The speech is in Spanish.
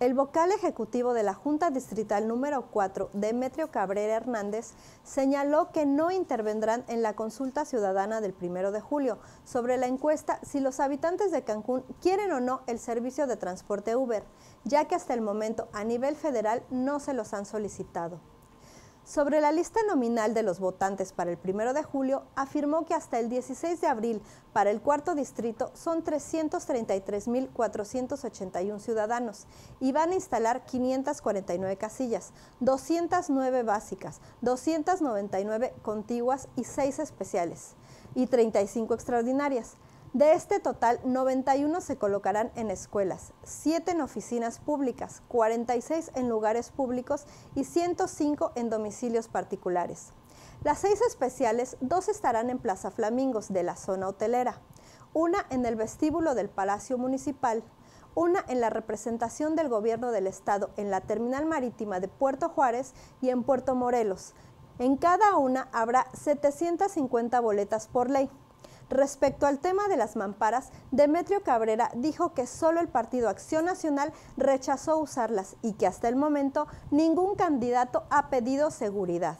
El vocal ejecutivo de la Junta Distrital número 4, Demetrio Cabrera Hernández, señaló que no intervendrán en la consulta ciudadana del 1 de julio sobre la encuesta si los habitantes de Cancún quieren o no el servicio de transporte Uber, ya que hasta el momento a nivel federal no se los han solicitado. Sobre la lista nominal de los votantes para el 1 de julio, afirmó que hasta el 16 de abril, para el cuarto distrito, son 333.481 ciudadanos y van a instalar 549 casillas, 209 básicas, 299 contiguas y 6 especiales, y 35 extraordinarias. De este total, 91 se colocarán en escuelas, 7 en oficinas públicas, 46 en lugares públicos y 105 en domicilios particulares. Las seis especiales, dos estarán en Plaza Flamingos de la zona hotelera, una en el vestíbulo del Palacio Municipal, una en la representación del Gobierno del Estado en la terminal marítima de Puerto Juárez y en Puerto Morelos. En cada una habrá 750 boletas por ley. Respecto al tema de las mamparas, Demetrio Cabrera dijo que solo el Partido Acción Nacional rechazó usarlas y que hasta el momento ningún candidato ha pedido seguridad.